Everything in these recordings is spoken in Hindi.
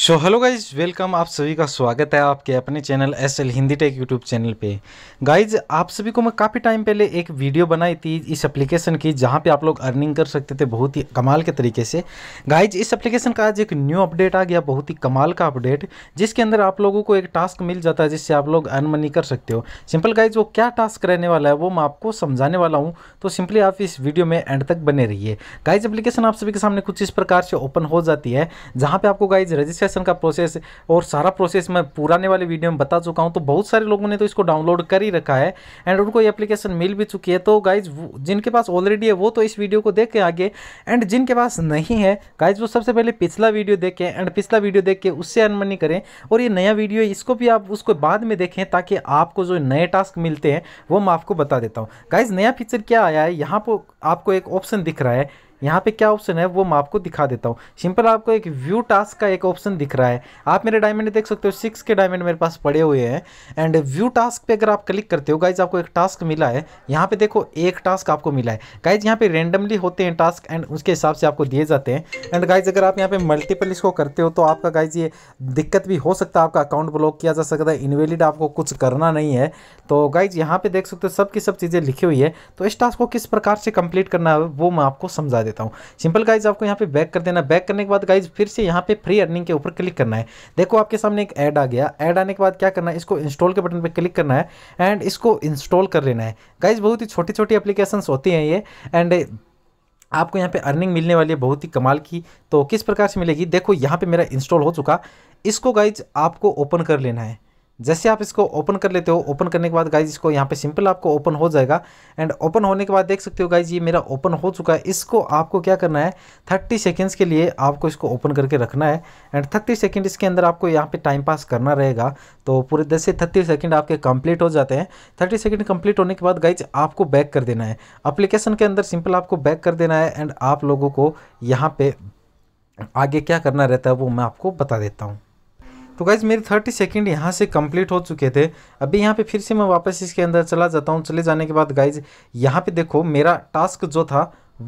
सो हेलो गाइज वेलकम आप सभी का स्वागत है आपके अपने channel S L Hindi tech YouTube channel पे गाइज आप सभी को मैं काफ़ी टाइम पहले एक वीडियो बनाई थी इस एप्लीकेशन की जहाँ पे आप लोग अर्निंग कर सकते थे बहुत ही कमाल के तरीके से गाइज इस एप्लीकेशन का आज एक न्यू अपडेट आ गया बहुत ही कमाल का अपडेट जिसके अंदर आप लोगों को एक टास्क मिल जाता है जिससे आप लोग अर्न मनी कर सकते हो सिंपल गाइज वो क्या टास्क रहने वाला है वो मैं आपको समझाने वाला हूँ तो सिंपली आप इस वीडियो में एंड तक बने रहिए गाइज एप्लीकेशन आप सभी के सामने कुछ इस प्रकार से ओपन हो जाती है जहाँ पर आपको गाइज रजिस्टर रजिस्ट्रेशन का प्रोसेस और सारा प्रोसेस मैं पुराने वाले वीडियो में बता चुका हूँ तो बहुत सारे लोगों ने तो इसको डाउनलोड कर ही रखा है एंड उनको ये एप्लीकेशन मिल भी चुकी है तो गाइज जिनके पास ऑलरेडी है वो तो इस वीडियो को देख के आगे एंड जिनके पास नहीं है गाइज वो सबसे पहले पिछला वीडियो देखें एंड पिछला वीडियो देख के उससे अनमनी करें और ये नया वीडियो है इसको भी आप उसको बाद में देखें ताकि आपको जो नए टास्क मिलते हैं वो मैं आपको बता देता हूँ गाइज नया फीचर क्या आया है यहाँ पर आपको एक ऑप्शन दिख रहा है यहाँ पे क्या ऑप्शन है वो मैं आपको दिखा देता हूँ सिंपल आपको एक व्यू टास्क का एक ऑप्शन दिख रहा है आप मेरे डायमंड देख सकते हो सिक्स के डायमंड मेरे पास पड़े हुए हैं एंड व्यू टास्क पे अगर आप क्लिक करते हो गाइज आपको एक टास्क मिला है यहाँ पे देखो एक टास्क आपको मिला है गाइज यहाँ पे रेंडमली होते हैं टास्क एंड उसके हिसाब से आपको दिए जाते हैं एंड गाइज अगर आप यहाँ पे मल्टीपल इसको करते हो तो आपका गाइज ये दिक्कत भी हो सकता है आपका अकाउंट ब्लॉक किया जा सकता है इनवेलिड आपको कुछ करना नहीं है तो गाइज यहाँ पे देख सकते हो सब की सब चीज़ें लिखी हुई है तो इस टास्क को किस प्रकार से कंप्लीट करना है वो मैं आपको समझा देता देता हूँ सिंपल गाइज आपको यहाँ पे बैक कर देना बैक करने के बाद गाइज फिर से यहाँ पे फ्री अर्निंग के ऊपर क्लिक करना है देखो आपके सामने एक ऐड आ गया ऐड आने के बाद क्या करना है इसको इंस्टॉल के बटन पर क्लिक करना है एंड इसको इंस्टॉल कर लेना है गाइज बहुत ही छोटी छोटी एप्लीकेशंस होती हैं ये एंड आपको यहाँ पे अर्निंग मिलने वाली है बहुत ही कमाल की तो किस प्रकार से मिलेगी देखो यहाँ पे मेरा इंस्टॉल हो चुका इसको गाइज आपको ओपन कर लेना है जैसे आप इसको ओपन कर लेते हो ओपन करने के बाद गाइज इसको यहाँ पे सिंपल आपको ओपन हो जाएगा एंड ओपन होने के बाद देख सकते हो गाइज ये मेरा ओपन हो चुका है इसको आपको क्या करना है थर्टी सेकेंड्स के लिए आपको इसको ओपन करके रखना है एंड थर्टी सेकेंड इसके अंदर आपको यहाँ पे टाइम पास करना रहेगा तो पूरे दस से थर्टी सेकेंड आपके कंप्लीट हो जाते हैं थर्टी सेकेंड कंप्लीट होने के बाद गाइज आपको बैक कर देना है अप्लीकेशन के अंदर सिंपल आपको बैक कर देना है एंड आप लोगों को यहाँ पे आगे क्या करना रहता है वो मैं आपको बता देता हूँ तो गाइज मेरे थर्टी सेकेंड यहाँ से कंप्लीट हो चुके थे अभी यहाँ पे फिर से मैं वापस इसके अंदर चला जाता हूँ चले जाने के बाद गाइज यहाँ पे देखो मेरा टास्क जो था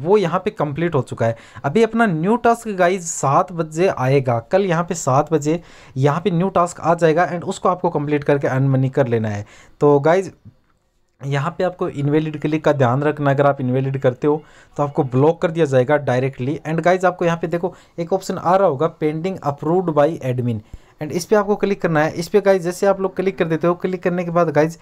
वो यहाँ पे कंप्लीट हो चुका है अभी अपना न्यू टास्क गाइज सात बजे आएगा कल यहाँ पे सात बजे यहाँ पे न्यू टास्क आ जाएगा एंड उसको आपको कंप्लीट करके अर्न मनी कर लेना है तो गाइज यहाँ पे आपको इनवेलिड क्लिक का ध्यान रखना अगर आप इनवेलिड करते हो तो आपको ब्लॉक कर दिया जाएगा डायरेक्टली एंड गाइज आपको यहाँ पे देखो एक ऑप्शन आ रहा होगा pending approved by admin and इस पर आपको क्लिक करना है इस पर गाइज जैसे आप लोग क्लिक कर देते हो क्लिक करने के बाद गाइज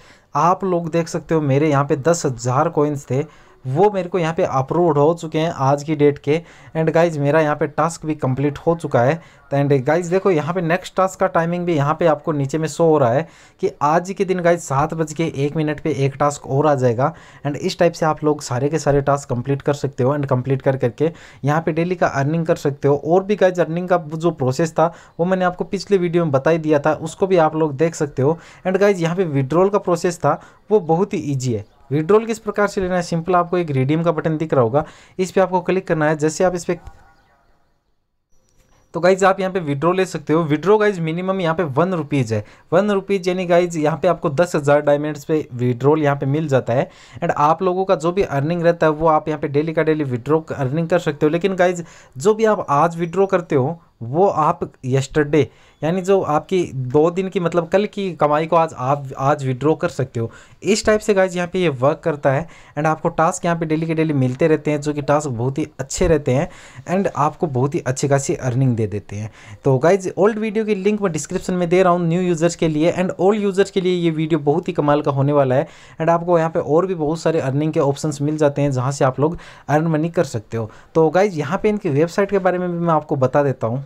आप लोग देख सकते हो मेरे यहाँ पे दस हज़ार कोइंस थे वो मेरे को यहाँ पे अप्रूव्ड हो चुके हैं आज की डेट के एंड गाइज मेरा यहाँ पे टास्क भी कंप्लीट हो चुका है एंड गाइज देखो यहाँ पे नेक्स्ट टास्क का टाइमिंग भी यहाँ पे आपको नीचे में शो हो रहा है कि आज के दिन गाइज सात बज के एक मिनट पे एक टास्क और आ जाएगा एंड इस टाइप से आप लोग सारे के सारे टास्क कंप्लीट कर सकते हो एंड कंप्लीट कर करके यहाँ पर डेली का अर्निंग कर सकते हो और भी गाइज अर्निंग का जो प्रोसेस था वो मैंने आपको पिछले वीडियो में बताई दिया था उसको भी आप लोग देख सकते हो एंड गाइज यहाँ पर विड्रॉल का प्रोसेस था वो बहुत ही ईजी है विड्रॉल किस प्रकार से लेना है सिंपल आपको एक रिडीम का बटन दिख रहा होगा इस पर आपको क्लिक करना है जैसे आप इस पर तो गाइज आप यहाँ पे विड्रो ले सकते हो विड्रो गाइज मिनिमम यहाँ पे वन रुपीज़ है वन रुपीज़ यानी गाइज यहाँ पे आपको दस हज़ार डायमंड्स पे विड्रोल यहाँ पे मिल जाता है एंड आप लोगों का जो भी अर्निंग रहता है वो आप यहाँ पे डेली का डेली विड्रो अर्निंग कर सकते हो लेकिन गाइज जो भी आप आज विड्रो करते हो वो आप यस्टरडे यानी जो आपकी दो दिन की मतलब कल की कमाई को आज आप आज विड्रॉ कर सकते हो इस टाइप से गाइज यहाँ पे ये वर्क करता है एंड आपको टास्क यहाँ पे डेली के डेली मिलते रहते हैं जो कि टास्क बहुत ही अच्छे रहते हैं एंड आपको बहुत ही अच्छी खासी अर्निंग दे देते हैं तो गाइज ओल्ड वीडियो की लिंक मैं डिस्क्रिप्शन में दे रहा हूँ न्यू यूज़र्स के लिए एंड ओल्ड यूज़र्स के लिए ये वीडियो बहुत ही कमाल का होने वाला है एंड आपको यहाँ पर और भी बहुत सारे अर्निंग के ऑप्शन मिल जाते हैं जहाँ से आप लोग अर्न मनी कर सकते हो तो गाइज यहाँ पर इनकी वेबसाइट के बारे में भी मैं आपको बता देता हूँ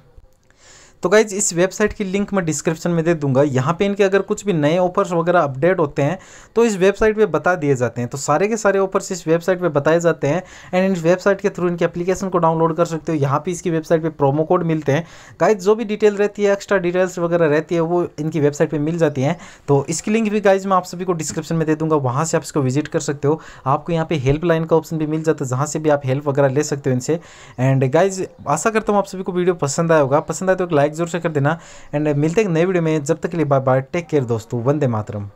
तो गाइज इस वेबसाइट की लिंक मैं डिस्क्रिप्शन में दे दूंगा यहाँ पे इनके अगर कुछ भी नए ऑफर्स वगैरह अपडेट होते हैं तो इस वेबसाइट पे बता दिए जाते हैं तो सारे के सारे ऑफर्स इस वेबसाइट पे बताए जाते हैं एंड इस वेबसाइट के थ्रू इनके एप्लीकेशन को डाउनलोड कर सकते हो यहाँ पे इसकी वेबसाइट पर प्रोमो कोड मिलते हैं गाइज जो भी डिटेल रहती है एक्स्ट्रा डिटेल्स वगैरह रहती है वो इनकी वेबसाइट पर मिल जाती है तो इसकी लिंक भी गाइज मैं आप सभी को डिस्क्रिप्शन में दे दूंगा वहाँ से आप इसको विजिट कर सकते हो आपको यहाँ पे हेल्पलाइन का ऑप्शन भी मिल जाता है जहाँ से भी आप हेल्प वगैरह ले सकते हो इनसे एंड गाइज आशा करता हूँ आप सभी को वीडियो पसंद आया होगा पसंद आए तो एक लाइक लाइक जरूर से कर देना एंड मिलते हैं नए वीडियो में जब तक के लिए बाय बाय टेक केयर दोस्तों वंदे मातरम